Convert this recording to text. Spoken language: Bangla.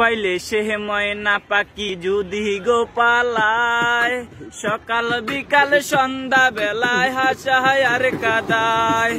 পাইলে সে না পাকি যদি গোপালায় সকাল বিকাল সন্ধ্যা বেলায় হাসা হায় আর কাদায়